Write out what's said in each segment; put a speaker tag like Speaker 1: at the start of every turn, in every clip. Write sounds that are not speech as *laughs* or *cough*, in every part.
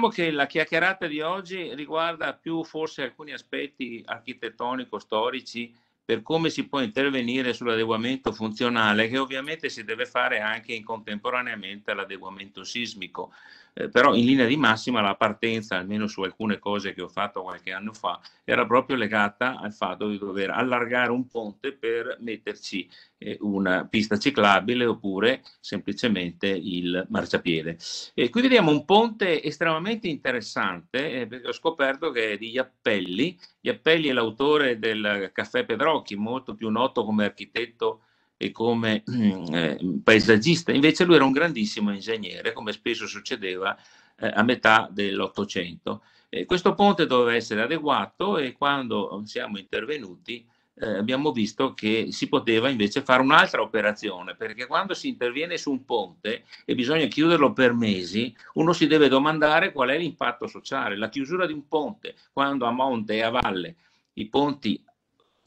Speaker 1: Diciamo che la chiacchierata di oggi riguarda più forse alcuni aspetti architettonico-storici per come si può intervenire sull'adeguamento funzionale che ovviamente si deve fare anche in contemporaneamente all'adeguamento sismico eh, però in linea di massima la partenza, almeno su alcune cose che ho fatto qualche anno fa, era proprio legata al fatto di dover allargare un ponte per metterci eh, una pista ciclabile oppure semplicemente il marciapiede. E qui vediamo un ponte estremamente interessante eh, perché ho scoperto che è di Iappelli. Iappelli è l'autore del Caffè Pedrocchi, molto più noto come architetto e come mm, eh, paesaggista, invece lui era un grandissimo ingegnere, come spesso succedeva eh, a metà dell'Ottocento. E questo ponte doveva essere adeguato e quando siamo intervenuti eh, abbiamo visto che si poteva invece fare un'altra operazione, perché quando si interviene su un ponte e bisogna chiuderlo per mesi, uno si deve domandare qual è l'impatto sociale. La chiusura di un ponte, quando a monte e a valle i ponti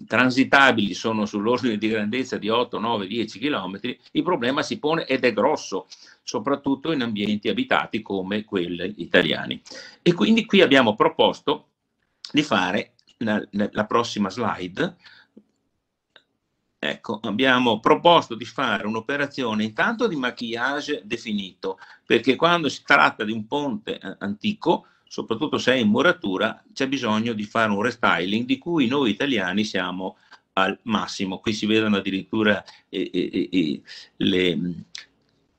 Speaker 1: transitabili sono sull'ordine di grandezza di 8, 9, 10 km, il problema si pone ed è grosso, soprattutto in ambienti abitati come quelli italiani. E quindi qui abbiamo proposto di fare la, la prossima slide. Ecco, abbiamo proposto di fare un'operazione intanto di maquillage definito, perché quando si tratta di un ponte eh, antico soprattutto se è in muratura, c'è bisogno di fare un restyling di cui noi italiani siamo al massimo. Qui si vedono addirittura eh, eh, eh, eh le,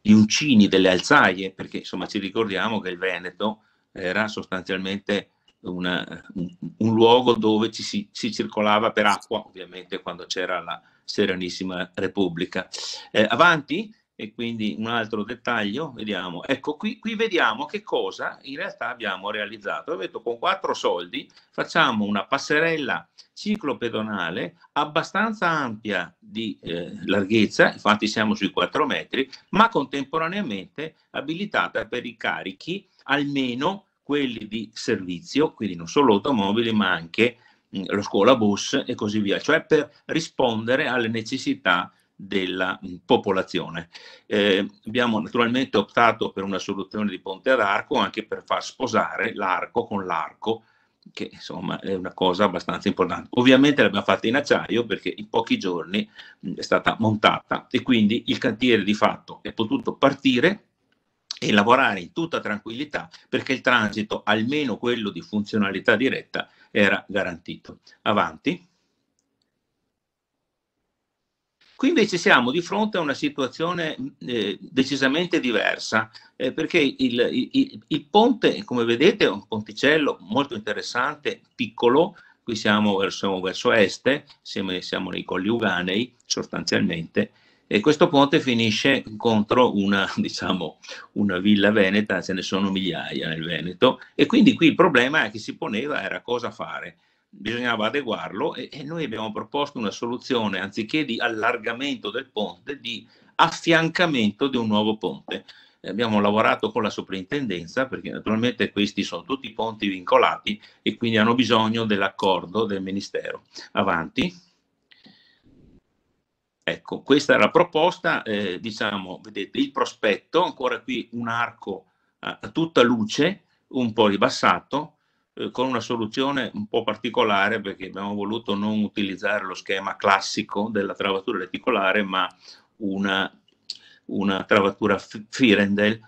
Speaker 1: gli uncini delle alzaie, perché insomma ci ricordiamo che il Veneto era sostanzialmente una, un, un, luogo dove ci si, si, circolava per acqua, ovviamente quando c'era la Serenissima Repubblica. Eh, avanti? e quindi un altro dettaglio, vediamo, ecco qui, qui vediamo che cosa in realtà abbiamo realizzato. Ho detto con quattro soldi facciamo una passerella ciclopedonale abbastanza ampia di eh, larghezza, infatti siamo sui 4 metri, ma contemporaneamente abilitata per i carichi, almeno quelli di servizio, quindi non solo automobili ma anche mh, mm, lo scuola bus e così via, cioè per rispondere alle necessità della popolazione. Eh, abbiamo naturalmente optato per una soluzione di ponte ad arco anche per far sposare l'arco con l'arco, che insomma è una cosa abbastanza importante. Ovviamente l'abbiamo fatta in acciaio perché in pochi giorni è stata montata e quindi il cantiere di fatto è potuto partire e lavorare in tutta tranquillità perché il transito, almeno quello di funzionalità diretta, era garantito. Avanti. Qui invece siamo di fronte a una situazione mm, eh, decisamente diversa, eh, perché il, il, il, ponte, come vedete, è un ponticello molto interessante, piccolo, qui siamo verso, verso est, siamo, siamo, nei Colli Uganei sostanzialmente, e questo ponte finisce contro una, *laughs* diciamo, una villa veneta, ce ne sono migliaia nel Veneto, e quindi qui il problema che si poneva era cosa fare bisognava adeguarlo e, e, noi abbiamo proposto una soluzione anziché di allargamento del ponte, di affiancamento di un nuovo ponte. Eh, abbiamo lavorato con la soprintendenza perché naturalmente questi sono tutti ponti vincolati e quindi hanno bisogno dell'accordo del Ministero. Avanti. Ecco, questa è la proposta, eh, diciamo, vedete il prospetto, ancora qui un arco a tutta luce, un po' ribassato, eh, con una soluzione un po' particolare perché abbiamo voluto non utilizzare lo schema classico della travatura reticolare ma una, una travatura Firendel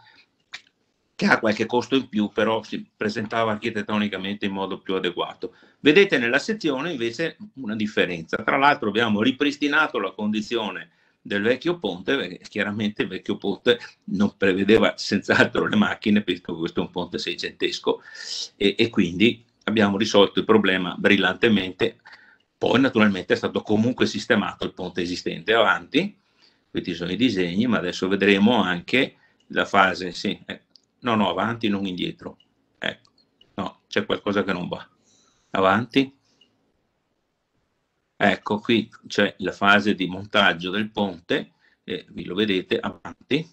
Speaker 1: che ha qualche costo in più però si presentava architettonicamente in modo più adeguato. Vedete nella sezione invece una differenza, tra l'altro abbiamo ripristinato la condizione del vecchio ponte, perché chiaramente il vecchio ponte non prevedeva senz'altro le macchine, perché questo è un ponte seicentesco, e, e quindi abbiamo risolto il problema brillantemente. Poi naturalmente è stato comunque sistemato il ponte esistente avanti, questi sono i disegni, ma adesso vedremo anche la fase, sì, eh, no, no, avanti, non indietro. Ecco, no, c'è qualcosa che non va. Avanti, Ecco, qui c'è la fase di montaggio del ponte, e eh, lo vedete avanti.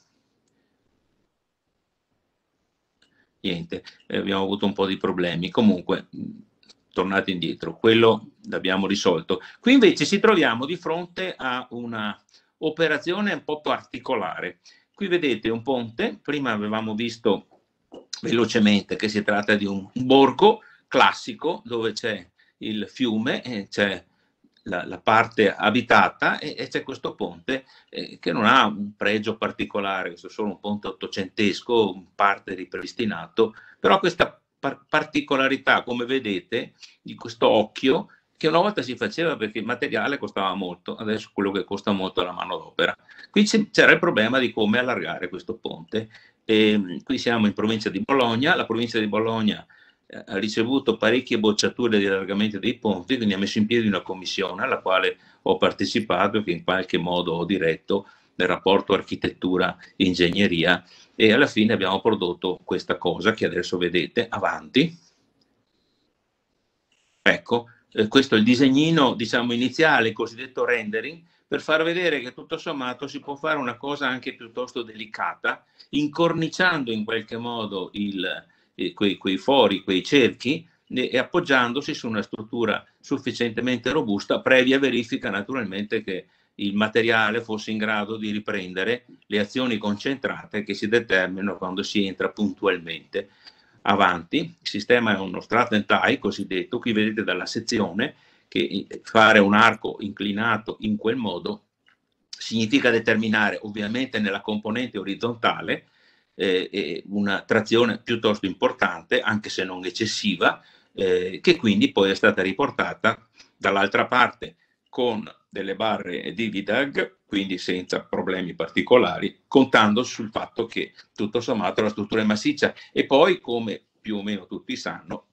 Speaker 1: Niente, eh, abbiamo avuto un po' di problemi. Comunque, mm, tornate indietro, quello l'abbiamo risolto. Qui invece ci troviamo di fronte a una operazione un po' particolare. Qui vedete un ponte, prima avevamo visto velocemente che si tratta di un borgo classico dove c'è il fiume, e c'è la, la parte abitata e, e c'è questo ponte eh, che non ha un pregio particolare, questo è solo un ponte ottocentesco, in parte ripristinato, però questa par- particolarità, come vedete, di questo occhio che una volta si faceva perché il materiale costava molto, adesso quello che costa molto è la manodopera. Qui c'era il problema di come allargare questo ponte. E, ehm, qui siamo in provincia di Bologna, la provincia di Bologna ha ricevuto parecchie bocciature di allargamento dei ponti, quindi ha messo in piedi una commissione alla quale ho partecipato e che in qualche modo ho diretto nel rapporto architettura-ingegneria e alla fine abbiamo prodotto questa cosa che adesso vedete avanti. Ecco, eh, questo è il disegnino diciamo iniziale, il cosiddetto rendering, per far vedere che tutto sommato si può fare una cosa anche piuttosto delicata, incorniciando in qualche modo il, eh, quei, quei fori, quei cerchi, e appoggiandosi su una struttura sufficientemente robusta, previa verifica naturalmente che il materiale fosse in grado di riprendere le azioni concentrate che si determinano quando si entra puntualmente avanti. Il sistema è uno strat and tie cosiddetto, qui vedete dalla sezione che fare un arco inclinato in quel modo significa determinare ovviamente nella componente orizzontale eh, una trazione piuttosto importante, anche se non eccessiva, eh, che quindi poi è stata riportata dall'altra parte con delle barre di Vidag, quindi senza problemi particolari, contando sul fatto che tutto sommato la struttura è massiccia e poi, come più o meno tutti sanno,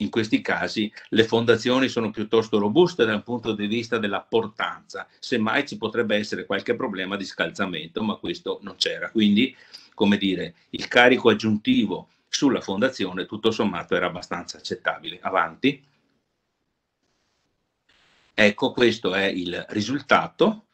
Speaker 1: in questi casi le fondazioni sono piuttosto robuste dal punto di vista della portanza, semmai ci potrebbe essere qualche problema di scalzamento, ma questo non c'era. Quindi come dire, il carico aggiuntivo sulla fondazione tutto sommato era abbastanza accettabile. Avanti. Ecco, questo è il risultato.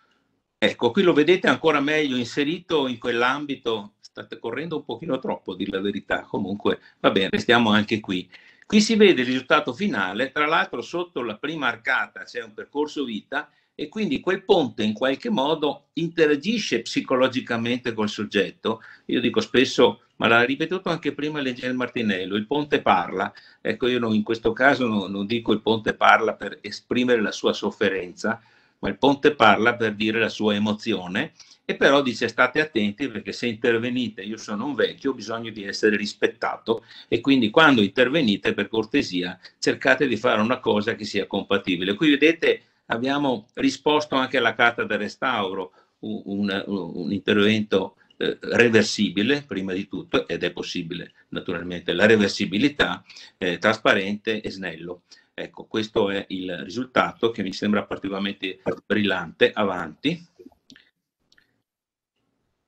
Speaker 1: Ecco, qui lo vedete ancora meglio inserito in quell'ambito, state correndo un pochino troppo, a dire la verità, comunque va bene, restiamo anche qui. Qui si vede il risultato finale, tra l'altro sotto la prima arcata c'è un percorso vita e quindi quel ponte in qualche modo interagisce psicologicamente col soggetto. Io dico spesso, ma l'ha ripetuto anche prima Leggero Martinello, il ponte parla. Ecco, io non, in questo caso non, non dico il ponte parla per esprimere la sua sofferenza, ma il ponte parla per dire la sua emozione e però dice state attenti perché se intervenite, io sono un vecchio, ho bisogno di essere rispettato e quindi quando intervenite per cortesia cercate di fare una cosa che sia compatibile. Qui vedete abbiamo risposto anche alla carta del restauro, un, un, intervento eh, reversibile prima di tutto ed è possibile naturalmente la reversibilità eh, trasparente e snello. Ecco, questo è il risultato che mi sembra particolarmente brillante. Avanti.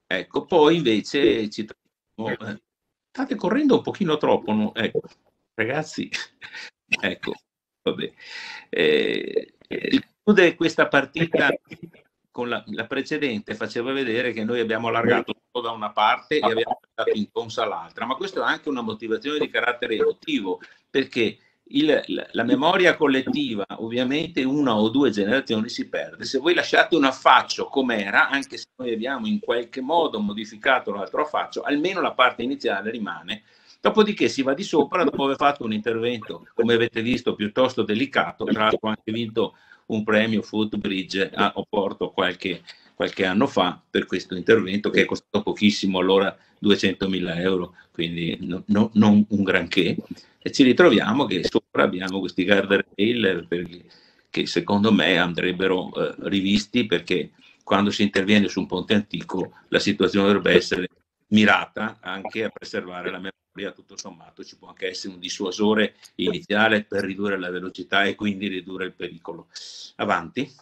Speaker 1: Ecco, poi invece ci troviamo... Eh, state correndo un pochino troppo, no? ecco, ragazzi. *laughs* ecco, vabbè. Eh, il chiude questa partita con la, la, precedente faceva vedere che noi abbiamo allargato tutto da una parte e abbiamo dato in consa l'altra, ma questo è anche una motivazione di carattere emotivo, perché il, la, memoria collettiva, ovviamente una o due generazioni si perde. Se voi lasciate un affaccio come era, anche se noi abbiamo in qualche modo modificato l'altro affaccio, almeno la parte iniziale rimane. Dopodiché si va di sopra dopo aver fatto un intervento, come avete visto, piuttosto delicato, tra l'altro anche vinto un premio Footbridge a ah, Oporto qualche, qualche anno fa per questo intervento che è costato pochissimo, allora 200.000 euro, quindi no, no, non un granché. E ci ritroviamo che sopra abbiamo questi guardrail che secondo me andrebbero eh, rivisti perché quando si interviene su un ponte antico la situazione dovrebbe essere mirata anche a preservare la memoria teoria tutto sommato ci può anche essere un dissuasore iniziale per ridurre la velocità e quindi ridurre il pericolo. Avanti.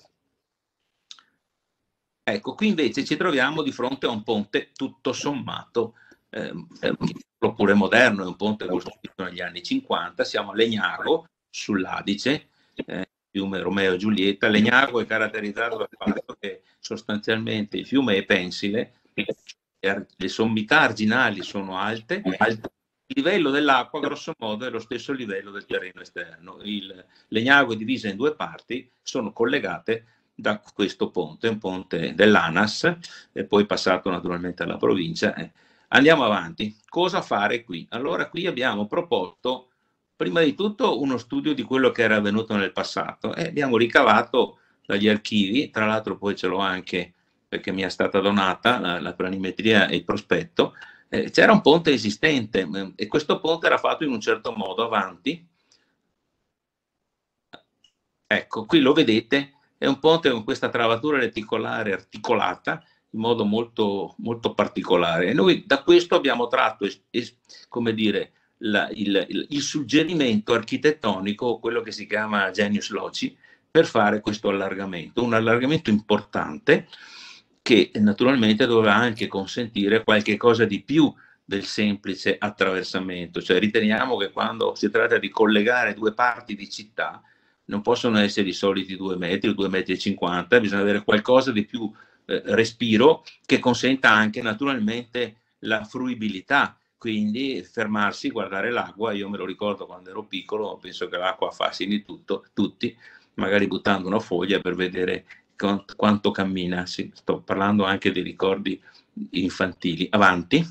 Speaker 1: Ecco, qui invece ci troviamo di fronte a un ponte tutto sommato eh, ehm, oppure moderno, è un ponte costruito negli anni 50, siamo a Legnago, sull'Adice, eh, fiume Romeo e Giulietta. Legnago è caratterizzato dal fatto che sostanzialmente il fiume è pensile, cioè, le sommità arginali sono alte, alte livello dell'acqua, grosso modo, è lo stesso livello del terreno esterno. Il Legnago è divisa in due parti, sono collegate da questo ponte, un ponte dell'ANAS, e poi passato naturalmente alla provincia. Eh, andiamo avanti. Cosa fare qui? Allora, qui abbiamo proposto, prima di tutto, uno studio di quello che era avvenuto nel passato e eh, abbiamo ricavato dagli archivi, tra l'altro poi ce l'ho anche perché mi è stata donata la, la planimetria e il prospetto, eh, c'era un ponte esistente mm, e questo ponte era fatto in un certo modo avanti. Ecco, qui lo vedete, è un ponte con questa travatura reticolare articolata in modo molto, molto particolare. E noi da questo abbiamo tratto, come dire, la, il, il, il, suggerimento architettonico, quello che si chiama genius loci, per fare questo allargamento, un allargamento importante che naturalmente dovrà anche consentire qualche cosa di più del semplice attraversamento, cioè riteniamo che quando si tratta di collegare due parti di città non possono essere i soliti due metri o due metri e cinquanta, bisogna avere qualcosa di più eh, respiro che consenta anche naturalmente la fruibilità, quindi fermarsi, guardare l'acqua, io me lo ricordo quando ero piccolo, penso che l'acqua affascini tutto, tutti, magari buttando una foglia per vedere quanto cammina, sì, sto parlando anche dei ricordi infantili. Avanti.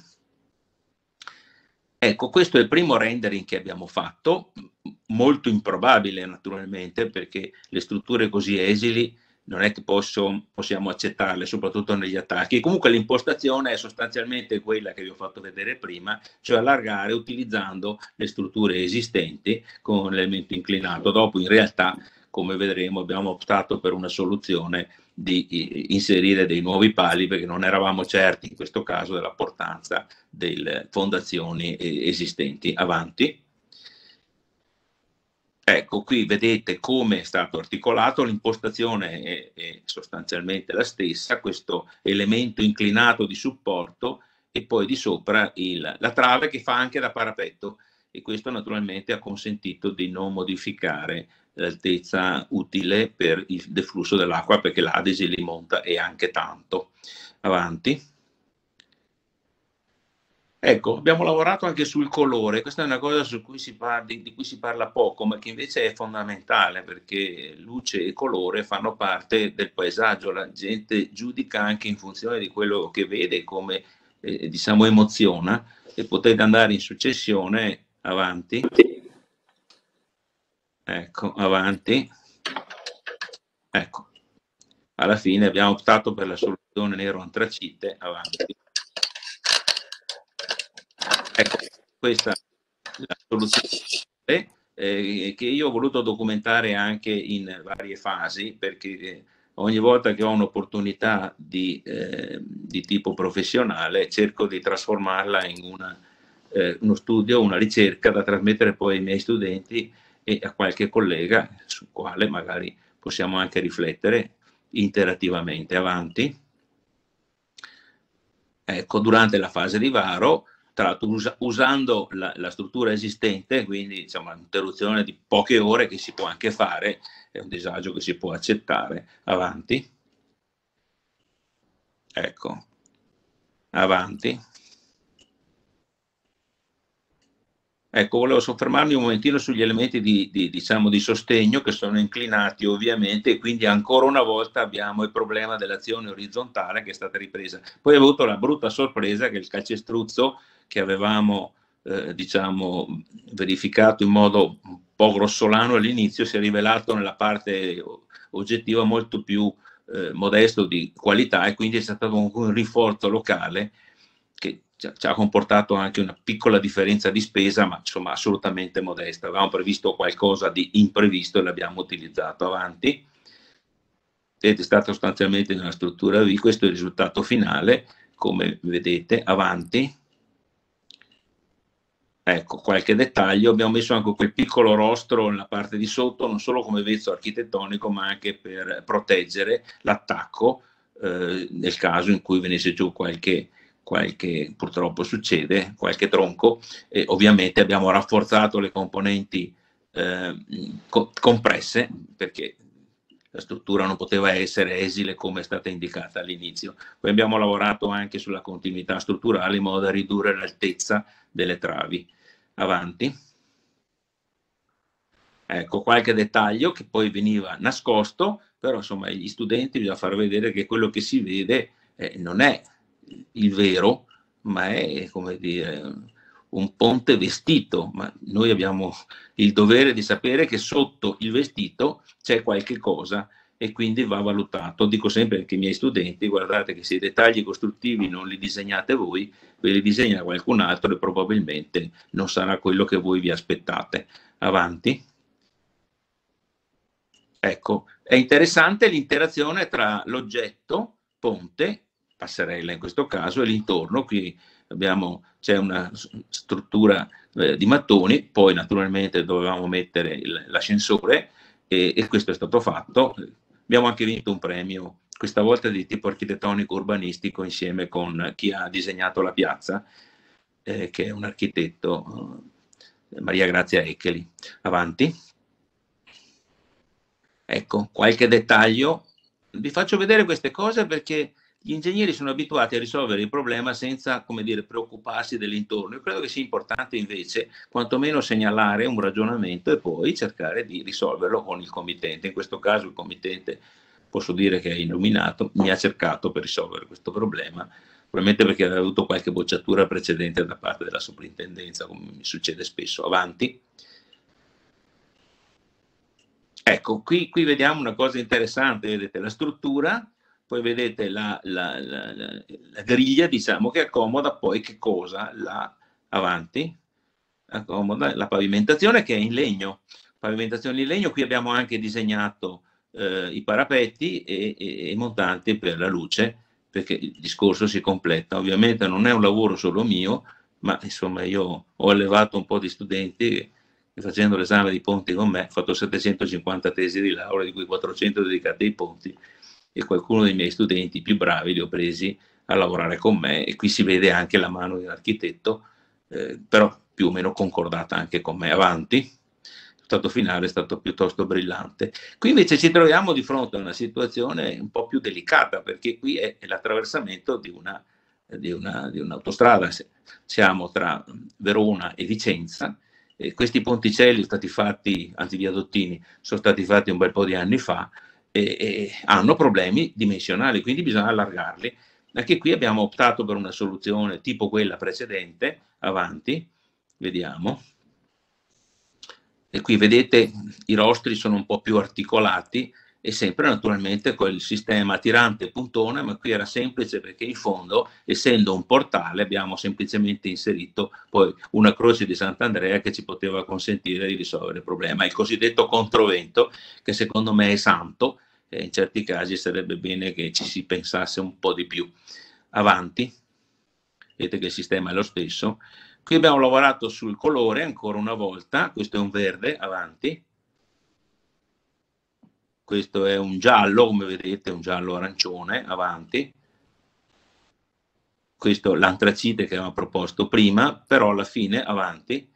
Speaker 1: Ecco, questo è il primo rendering che abbiamo fatto, molto improbabile naturalmente, perché le strutture così esili non è che posso, possiamo accettarle, soprattutto negli attacchi. Comunque l'impostazione è sostanzialmente quella che vi ho fatto vedere prima, cioè allargare utilizzando le strutture esistenti con l'elemento inclinato. Dopo in realtà, come vedremo, abbiamo optato per una soluzione di inserire dei nuovi pali perché non eravamo certi in questo caso della portanza delle fondazioni eh, esistenti. Avanti. Ecco, qui vedete come è stato articolato, l'impostazione è, è, sostanzialmente la stessa, questo elemento inclinato di supporto e poi di sopra il, la trave che fa anche da parapetto e questo naturalmente ha consentito di non modificare l'altezza utile per il deflusso dell'acqua perché l'Adesi li monta e anche tanto. Avanti. Ecco, abbiamo lavorato anche sul colore, questa è una cosa cui parla, di cui si parla poco, ma che invece è fondamentale perché luce e colore fanno parte del paesaggio, la gente giudica anche in funzione di quello che vede, come eh, diciamo emoziona e potete andare in successione avanti. Ecco, avanti. Ecco, alla fine abbiamo optato per la soluzione nero antracite, avanti. Ecco, questa è la soluzione eh, che io ho voluto documentare anche in varie fasi perché eh, ogni volta che ho un'opportunità di, eh, di, tipo professionale cerco di trasformarla in una, eh, uno studio, una ricerca da trasmettere poi ai miei studenti e a qualche collega sul quale magari possiamo anche riflettere interattivamente avanti. Ecco, durante la fase di varo tra l'altro us- usando la, la, struttura esistente, quindi diciamo, un'interruzione di poche ore che si può anche fare, è un disagio che si può accettare. Avanti. Ecco. Avanti. Ecco, volevo soffermarmi un momentino sugli elementi di, di, diciamo, di sostegno che sono inclinati ovviamente e quindi ancora una volta abbiamo il problema dell'azione orizzontale che è stata ripresa. Poi ho avuto la brutta sorpresa che il calcestruzzo che avevamo eh, diciamo, verificato in modo un po' grossolano all'inizio si è rivelato nella parte oggettiva molto più eh, modesto di qualità e quindi è stato un, un rinforzo locale che ci ha comportato anche una piccola differenza di spesa, ma insomma assolutamente modesta. Avevamo previsto qualcosa di imprevisto e l'abbiamo utilizzato avanti ed è stata sostanzialmente nella struttura V. Questo è il risultato finale, come vedete, avanti, Ecco, qualche dettaglio, abbiamo messo anche quel piccolo rostro nella parte di sotto, non solo come vezzo architettonico, ma anche per proteggere l'attacco eh, nel caso in cui venisse giù qualche, qualche purtroppo succede, qualche tronco. E ovviamente abbiamo rafforzato le componenti eh, co- compresse, perché la struttura non poteva essere esile come è stata indicata all'inizio. Poi abbiamo lavorato anche sulla continuità strutturale in modo da ridurre l'altezza delle travi. Avanti. Ecco, qualche dettaglio che poi veniva nascosto, però insomma gli studenti bisogna far vedere che quello che si vede eh, non è il vero, ma è come dire un ponte vestito, ma noi abbiamo il dovere di sapere che sotto il vestito c'è qualche cosa e quindi va valutato. Dico sempre anche ai miei studenti, guardate che se i dettagli costruttivi non li disegnate voi, ve li disegna qualcun altro e probabilmente non sarà quello che voi vi aspettate. Avanti. Ecco, è interessante l'interazione tra l'oggetto, ponte, passerella in questo caso, e l'intorno, qui abbiamo, c'è una struttura eh, di mattoni, poi naturalmente dovevamo mettere il, l'ascensore e, e, questo è stato fatto. Abbiamo anche vinto un premio, questa volta di tipo architettonico urbanistico insieme con chi ha disegnato la piazza, eh, che è un architetto, eh, Maria Grazia Eccheli. Avanti. Ecco, qualche dettaglio. Vi faccio vedere queste cose perché gli ingegneri sono abituati a risolvere il problema senza, come dire, preoccuparsi dell'intorno. Io credo che sia importante invece quantomeno segnalare un ragionamento e poi cercare di risolverlo con il committente. In questo caso il committente, posso dire che è illuminato, mi ha cercato per risolvere questo problema probabilmente perché aveva avuto qualche bocciatura precedente da parte della soprintendenza, come mi succede spesso. Avanti. Ecco, qui, qui vediamo una cosa interessante, vedete, la struttura poi vedete la, la, la, la griglia, diciamo, che accomoda poi che cosa? La avanti, accomoda la pavimentazione che è in legno. Pavimentazione in legno, qui abbiamo anche disegnato eh, i parapetti e, i montanti per la luce, perché il discorso si completa. Ovviamente non è un lavoro solo mio, ma insomma io ho allevato un po' di studenti che facendo l'esame di ponti con me ho fatto 750 tesi di laurea, di cui 400 dedicate ai ponti e qualcuno dei miei studenti più bravi li ho presi a lavorare con me e qui si vede anche la mano dell'architetto, eh, però più o meno concordata anche con me avanti. Il stato finale è stato piuttosto brillante. Qui invece ci troviamo di fronte a una situazione un po' più delicata perché qui è, è l'attraversamento di, una, di, una, di un'autostrada. Siamo tra Verona e Vicenza. E questi ponticelli sono stati fatti, anzi viadottini, sono stati fatti un bel po' di anni fa e, e hanno problemi dimensionali, quindi bisogna allargarli. Anche qui abbiamo optato per una soluzione tipo quella precedente, avanti, vediamo. E qui vedete i rostri sono un po' più articolati, e sempre naturalmente col sistema tirante puntone, ma qui era semplice perché in fondo, essendo un portale, abbiamo semplicemente inserito poi una croce di Sant'Andrea che ci poteva consentire di risolvere il problema, il cosiddetto controvento, che secondo me è santo, e in certi casi sarebbe bene che ci si pensasse un po' di più. Avanti, vedete che il sistema è lo stesso. Qui abbiamo lavorato sul colore ancora una volta, questo è un verde, avanti, questo è un giallo, come vedete, un giallo arancione avanti. Questo l'antracite che avevamo proposto prima, però alla fine avanti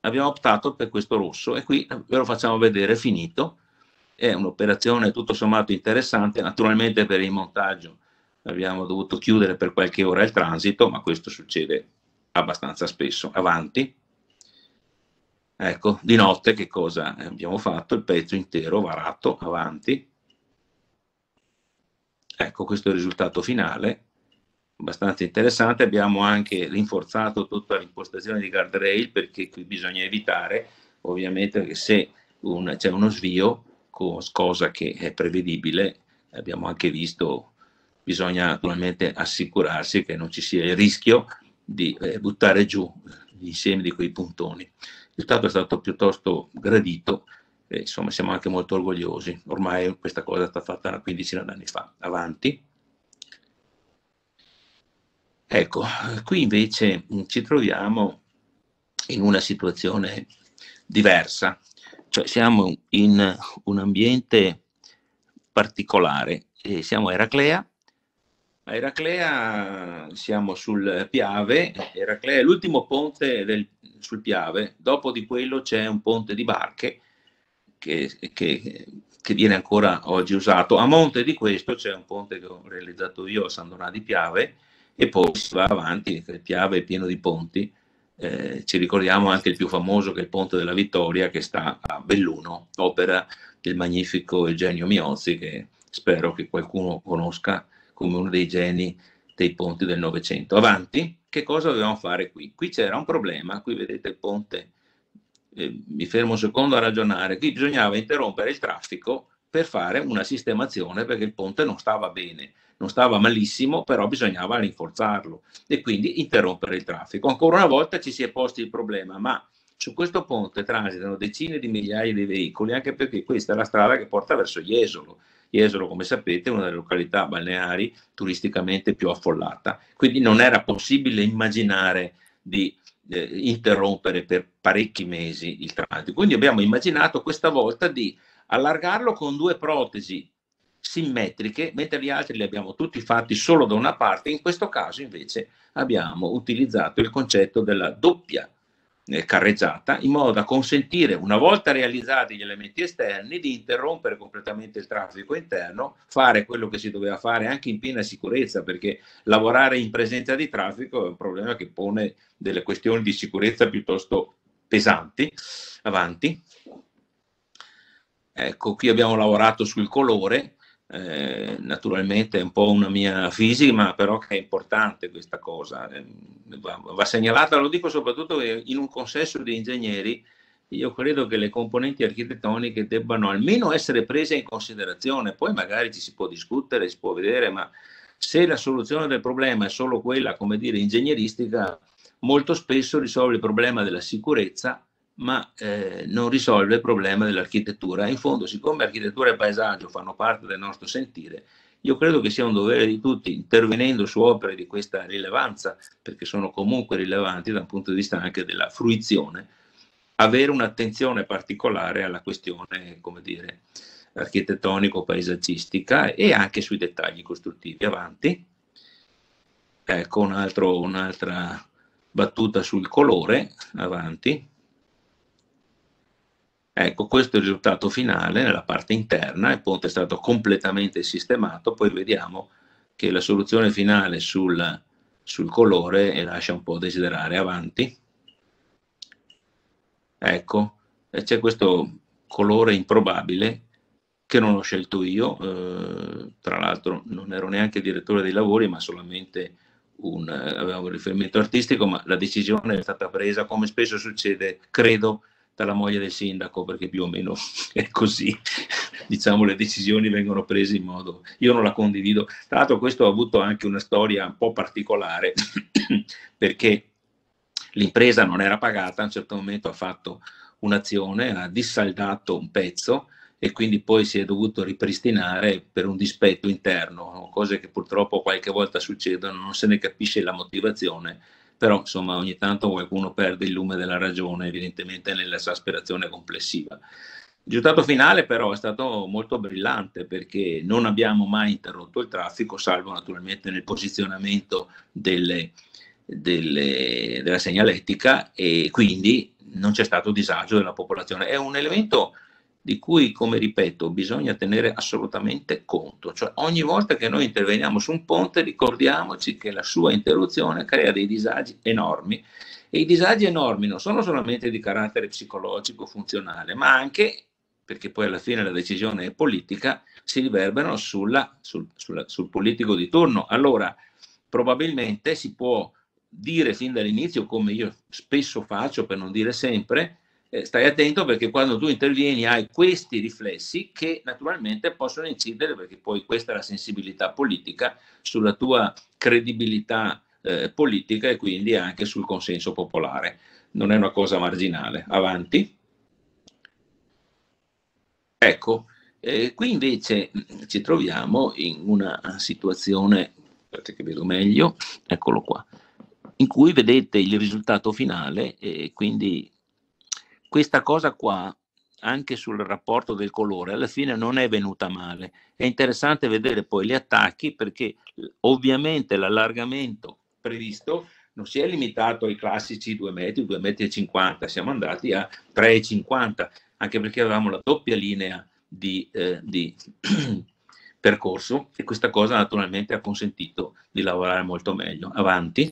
Speaker 1: abbiamo optato per questo rosso e qui ve lo facciamo vedere finito. È un'operazione tutto sommato interessante, naturalmente per il montaggio abbiamo dovuto chiudere per qualche ora il transito, ma questo succede abbastanza spesso. Avanti. Ecco, di notte che cosa abbiamo fatto? Il pezzo intero varato avanti. Ecco, questo è il risultato finale, abbastanza interessante. Abbiamo anche rinforzato tutta l'impostazione di guardrail perché qui bisogna evitare, ovviamente, che se un, c'è uno svio, cosa che è prevedibile, abbiamo anche visto, bisogna naturalmente assicurarsi che non ci sia il rischio di eh, buttare giù l'insieme di quei puntoni risultato è stato piuttosto gradito e insomma siamo anche molto orgogliosi. Ormai questa cosa è stata fatta una quindicina d'anni fa, avanti. Ecco, qui invece mm, ci troviamo in una situazione diversa, cioè siamo in un ambiente particolare, siamo a Eraclea, a Eraclea siamo sul Piave, Eraclea è l'ultimo ponte del, sul Piave, dopo di quello c'è un ponte di barche che, che, che, viene ancora oggi usato. A monte di questo c'è un ponte che ho realizzato io a San Donà di Piave e poi si va avanti, il Piave è pieno di ponti. Eh, ci ricordiamo anche il più famoso che è il Ponte della Vittoria che sta a Belluno, opera del magnifico Eugenio Miozzi che spero che qualcuno conosca come uno dei geni dei ponti del Novecento. Avanti, che cosa dovevamo fare qui? Qui c'era un problema, qui vedete il ponte, eh, mi fermo un secondo a ragionare, qui bisognava interrompere il traffico per fare una sistemazione perché il ponte non stava bene, non stava malissimo, però bisognava rinforzarlo e quindi interrompere il traffico. Ancora una volta ci si è posti il problema, ma su questo ponte transitano decine di migliaia di veicoli, anche perché questa è la strada che porta verso Jesolo Jesolo, come sapete, è una delle località balneari turisticamente più affollata, quindi non era possibile immaginare di eh, interrompere per parecchi mesi il transito. Quindi abbiamo immaginato questa volta di allargarlo con due protesi simmetriche, mentre gli altri li abbiamo tutti fatti solo da una parte, in questo caso invece abbiamo utilizzato il concetto della doppia eh, carreggiata, in modo da consentire, una volta realizzati gli elementi esterni, di interrompere completamente il traffico interno, fare quello che si doveva fare anche in piena sicurezza, perché lavorare in presenza di traffico è un problema che pone delle questioni di sicurezza piuttosto pesanti. Avanti. Ecco, qui abbiamo lavorato sul colore eh, naturalmente è un po' una mia fisica, ma però che è importante questa cosa, eh, va, va, segnalata, lo dico soprattutto che in un consesso di ingegneri io credo che le componenti architettoniche debbano almeno essere prese in considerazione, poi magari ci si può discutere, si può vedere, ma se la soluzione del problema è solo quella, come dire, ingegneristica, molto spesso risolve il problema della sicurezza ma eh, non risolve il problema dell'architettura. In fondo, siccome architettura e paesaggio fanno parte del nostro sentire, io credo che sia un dovere di tutti, intervenendo su opere di questa rilevanza, perché sono comunque rilevanti dal punto di vista anche della fruizione, avere un'attenzione particolare alla questione, come dire, architettonico-paesaggistica e anche sui dettagli costruttivi. Avanti. Ecco, un'altra battuta sul colore, avanti. Ecco, questo è il risultato finale nella parte interna, il ponte è stato completamente sistemato, poi vediamo che la soluzione finale sul, sul colore lascia un po' desiderare avanti. Ecco, c'è questo colore improbabile che non ho scelto io, eh, tra l'altro non ero neanche direttore dei lavori, ma solamente un, avevo un riferimento artistico, ma la decisione è stata presa, come spesso succede, credo, dalla moglie del sindaco, perché più o meno *laughs* è così, *laughs* diciamo, le decisioni vengono prese in modo... Io non la condivido. Tra l'altro questo ha avuto anche una storia un po' particolare, *clears throat* perché l'impresa non era pagata, a un certo momento ha fatto un'azione, ha dissaldato un pezzo e quindi poi si è dovuto ripristinare per un dispetto interno, cose che purtroppo qualche volta succedono, non se ne capisce la motivazione però insomma ogni tanto qualcuno perde il lume della ragione evidentemente nell'esasperazione complessiva. Il risultato finale però è stato molto brillante perché non abbiamo mai interrotto il traffico, salvo naturalmente nel posizionamento delle, delle, della segnalettica e quindi non c'è stato disagio della popolazione. È un elemento di cui, come ripeto, bisogna tenere assolutamente conto. Cioè ogni volta che noi interveniamo su un ponte ricordiamoci che la sua interruzione crea dei disagi enormi e i disagi enormi non sono solamente di carattere psicologico, funzionale, ma anche, perché poi alla fine la decisione è politica, si riverberano sulla, sul, sulla, sul politico di turno. Allora, probabilmente si può dire fin dall'inizio, come io spesso faccio per non dire sempre, eh, stai attento perché quando tu intervieni hai questi riflessi che naturalmente possono incidere, perché poi questa è la sensibilità politica, sulla tua credibilità eh, politica e quindi anche sul consenso popolare. Non è una cosa marginale. Avanti. Ecco, eh, qui invece ci troviamo in una situazione, aspetta che vedo meglio, eccolo qua, in cui vedete il risultato finale e quindi questa cosa qua anche sul rapporto del colore alla fine non è venuta male è interessante vedere poi gli attacchi perché ovviamente l'allargamento previsto non si è limitato ai classici 2 metri 2 metri e 50 siamo andati a 3,50 anche perché avevamo la doppia linea di, eh, di *clears throat* percorso e questa cosa naturalmente ha consentito di lavorare molto meglio avanti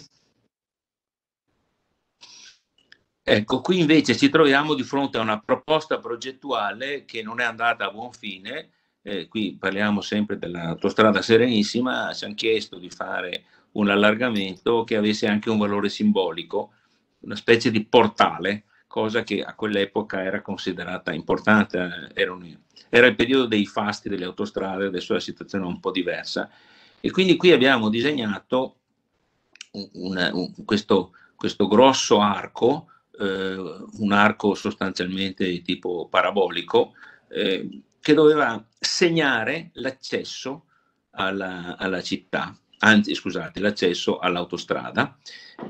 Speaker 1: Ecco, qui invece ci troviamo di fronte a una proposta progettuale che non è andata a buon fine. Eh, qui parliamo sempre dell'autostrada Serenissima. Ci hanno chiesto di fare un allargamento che avesse anche un valore simbolico, una specie di portale, cosa che a quell'epoca era considerata importante. Era, un, era il periodo dei fasti delle autostrade, adesso la situazione è un po' diversa. E quindi qui abbiamo disegnato un, un, questo, questo grosso arco eh, un arco sostanzialmente di tipo parabolico eh, che doveva segnare l'accesso alla, alla città, anzi scusate, l'accesso all'autostrada.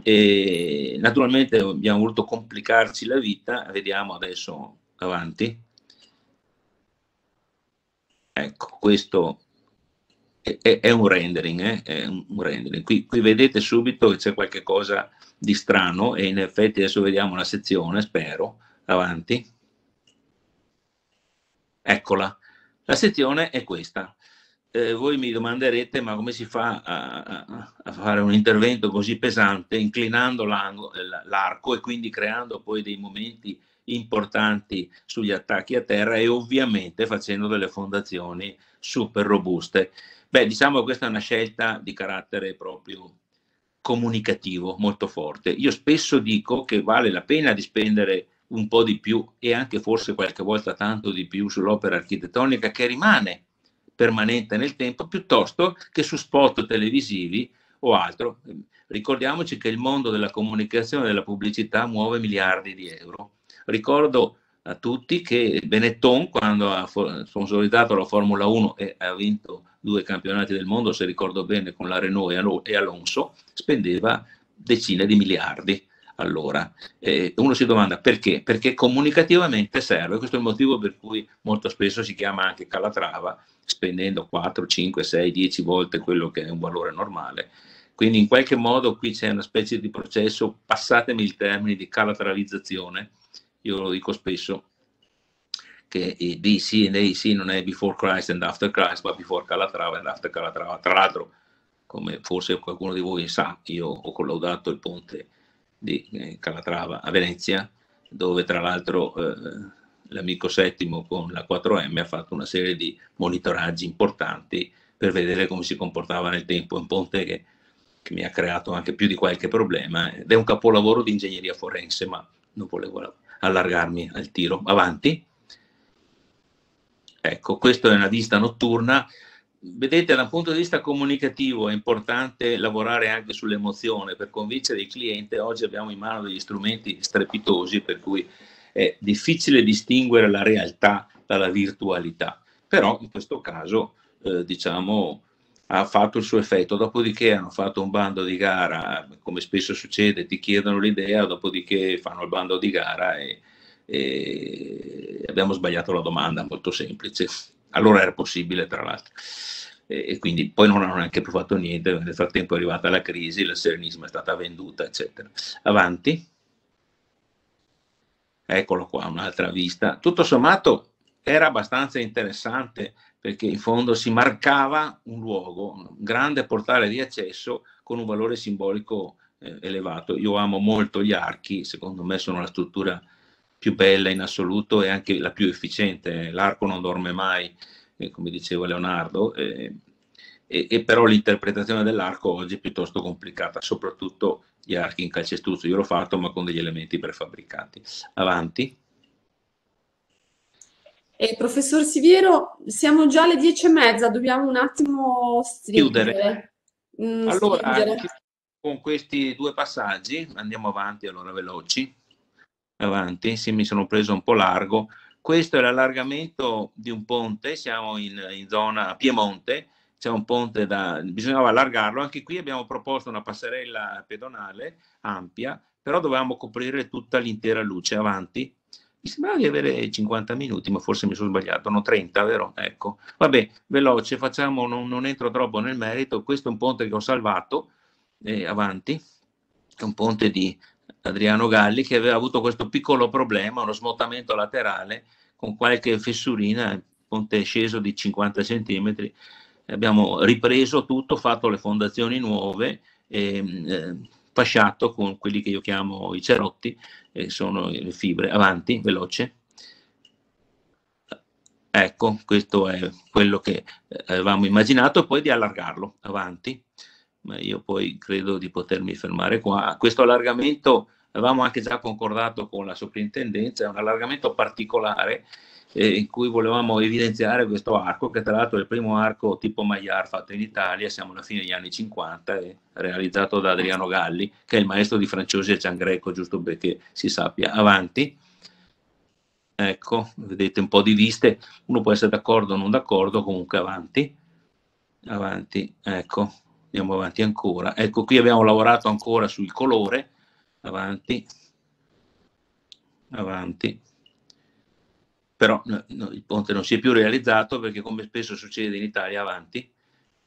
Speaker 1: E naturalmente abbiamo voluto complicarci la vita, vediamo adesso avanti. Ecco, questo è, è, un rendering, eh? è un rendering. Qui, qui, vedete subito che c'è qualcosa di strano e in effetti adesso vediamo la sezione, spero, avanti. Eccola, la sezione è questa. Eh, voi mi domanderete ma come si fa a, a, a fare un intervento così pesante inclinando l'arco e quindi creando poi dei momenti importanti sugli attacchi a terra e ovviamente facendo delle fondazioni super robuste. Beh, diciamo che questa è una scelta di carattere proprio comunicativo molto forte. Io spesso dico che vale la pena di spendere un po' di più e anche forse qualche volta tanto di più sull'opera architettonica che rimane permanente nel tempo piuttosto che su spot televisivi o altro. Ricordiamoci che il mondo della comunicazione e della pubblicità muove miliardi di euro. Ricordo a tutti che Benetton, quando ha sponsorizzato la Formula 1 e ha vinto due campionati del mondo, se ricordo bene, con la Renault e Alonso, spendeva decine di miliardi allora. Eh, uno si domanda perché? Perché comunicativamente serve, questo è il motivo per cui molto spesso si chiama anche calatrava, spendendo 4, 5, 6, 10 volte quello che è un valore normale. Quindi in qualche modo qui c'è una specie di processo, passatemi il termine, di calatralizzazione, io lo dico spesso, che DC e AC non è before Christ and after Christ, ma before Calatrava and after Calatrava. Tra l'altro, come forse qualcuno di voi sa, io ho collaudato il ponte di eh, Calatrava a Venezia, dove tra l'altro eh, l'amico Settimo con la 4M ha fatto una serie di monitoraggi importanti per vedere come si comportava nel tempo un ponte che, che mi ha creato anche più di qualche problema ed è un capolavoro di ingegneria forense, ma non volevo allargarmi al tiro. Avanti. Ecco, questa è una vista notturna. Vedete, dal punto di vista comunicativo è importante lavorare anche sull'emozione per convincere il cliente. Oggi abbiamo in mano degli strumenti strepitosi per cui è difficile distinguere la realtà dalla virtualità. Però in questo caso, eh, diciamo, ha fatto il suo effetto. Dopodiché hanno fatto un bando di gara, come spesso succede, ti chiedono l'idea, dopodiché fanno il bando di gara e, e abbiamo sbagliato la domanda, molto semplice. Allora era possibile, tra l'altro. E, e quindi poi non hanno neanche più fatto niente, nel frattempo è arrivata la crisi, la Serenissima è stata venduta, eccetera. Avanti. Eccolo qua, un'altra vista. Tutto sommato era abbastanza interessante perché in fondo si marcava un luogo, un grande portale di accesso con un valore simbolico eh, elevato. Io amo molto gli archi, secondo me sono la struttura più bella in assoluto e anche la più efficiente. L'arco non dorme mai, eh, come diceva Leonardo, eh, e, e, però l'interpretazione dell'arco oggi è piuttosto complicata, soprattutto gli archi in calcestruzzo. Io l'ho fatto, ma con degli elementi prefabbricati. Avanti. Eh, professor Siviero, siamo già alle dieci e mezza, dobbiamo un attimo stringere. Chiudere. Mm, allora, stringere. con questi due passaggi andiamo avanti, allora veloci avanti, sì, mi sono preso un po' largo. Questo è l'allargamento di un ponte, siamo in, in zona Piemonte, c'è un ponte da... bisognava allargarlo, anche qui abbiamo proposto una passerella pedonale ampia, però dovevamo coprire tutta l'intera luce avanti. Mi sembrava di avere 50 minuti, ma forse mi sono sbagliato, no 30, vero? Ecco, vabbè, veloce, facciamo, non, non entro troppo nel merito, questo è un ponte che ho salvato, eh, avanti, è un ponte di Adriano Galli, che aveva avuto questo piccolo problema, uno smottamento laterale con qualche fessurina, il ponte è sceso di 50 cm. Abbiamo ripreso tutto, fatto le fondazioni nuove, e, ehm, eh, fasciato con quelli che io chiamo i cerotti, eh, sono le fibre, avanti, veloce. Ecco, questo è quello che eh, avevamo immaginato, poi di allargarlo avanti ma io poi credo di potermi fermare qua. Questo allargamento, avevamo anche già concordato con la soprintendenza, è un allargamento particolare eh, in cui volevamo evidenziare questo arco, che tra l'altro è il primo arco tipo Maillard fatto in Italia, siamo alla fine degli anni 50, eh, realizzato da Adriano Galli, che è il maestro di Franciosi e Greco, giusto perché si sappia. Avanti. Ecco, vedete un po' di viste, uno può essere d'accordo o non d'accordo, comunque avanti, avanti, ecco, andiamo avanti ancora ecco qui abbiamo lavorato ancora sul colore avanti avanti però no, il ponte non si è più realizzato perché come spesso succede in Italia avanti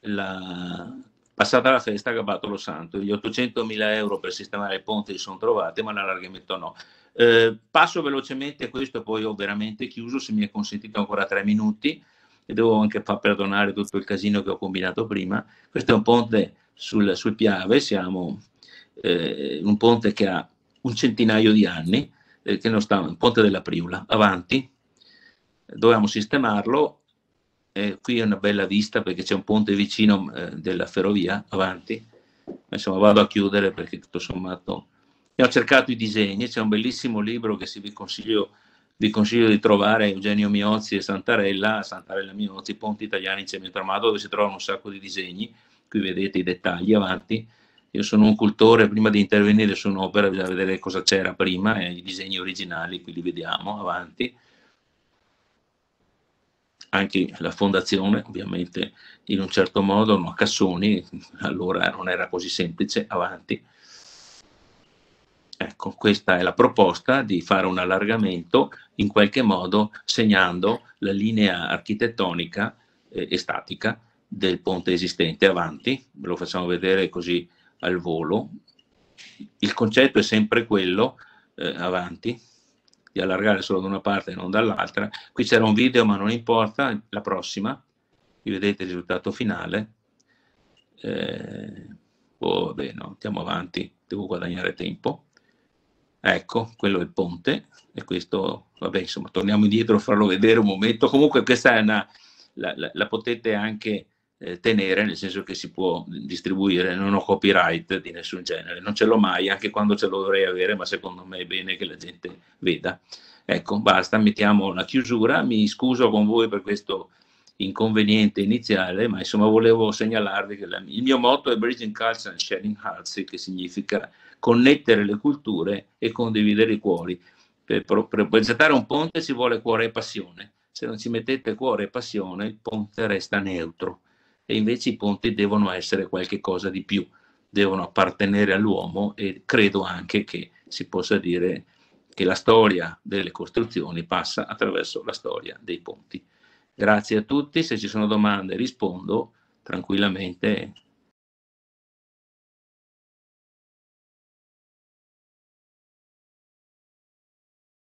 Speaker 1: la, Passata la festa, ha gabbato lo Santo, gli 800.000 euro per sistemare il ponte si sono trovati, ma l'allargamento no. Eh, passo velocemente a questo, poi ho veramente chiuso, se mi è consentito ancora tre minuti e devo anche far perdonare tutto il casino che ho combinato prima. Questo è un ponte sul, sul Piave, siamo eh, un ponte che ha un centinaio di anni, eh, che non sta, un ponte della Priula, avanti, dovevamo sistemarlo, eh, qui è una bella vista perché c'è un ponte vicino eh, della ferrovia, avanti, insomma vado a chiudere perché tutto sommato... E ho cercato i disegni, c'è un bellissimo libro che vi consiglio vi consiglio di trovare Eugenio Miozzi e Santarella, Santarella Miozzi, Ponti Italiani in Cemento Armato, dove si trovano un sacco di disegni, qui vedete i dettagli avanti. Io sono un cultore, prima di intervenire su un'opera bisogna vedere cosa c'era prima, eh, i disegni originali, qui li vediamo avanti. Anche la fondazione, ovviamente, in un certo modo, no, a Cassoni, allora non era così semplice, avanti. Ecco, questa è la proposta di fare un allargamento in qualche modo segnando la linea architettonica eh, e statica del ponte esistente avanti, ve lo facciamo vedere così al volo. Il concetto è sempre quello eh, avanti, di allargare solo da una parte e non dall'altra. Qui c'era un video ma non importa, la prossima, vi vedete il risultato finale. Eh, oh, vabbè, no, andiamo avanti, devo guadagnare tempo. Ecco, quello è il ponte e questo, vabbè, insomma, torniamo indietro a farlo vedere un momento. Comunque questa è una, la, la, la potete anche eh, tenere, nel senso che si può distribuire, non ho copyright di nessun genere, non ce l'ho mai, anche quando ce lo dovrei avere, ma secondo me è bene che la gente veda. Ecco, basta, mettiamo la chiusura, mi scuso con voi per questo inconveniente iniziale, ma insomma volevo segnalarvi che la, il mio motto è Bridging Culture and Sharing Hearts, che significa connettere le culture e condividere i cuori. Per, per progettare un ponte si vuole cuore e passione. Se non ci mettete cuore e passione, il ponte resta neutro. E invece i ponti devono essere qualche cosa di più, devono appartenere all'uomo e credo anche che si possa dire che la storia delle costruzioni passa attraverso la storia dei ponti. Grazie a tutti, se ci sono domande rispondo tranquillamente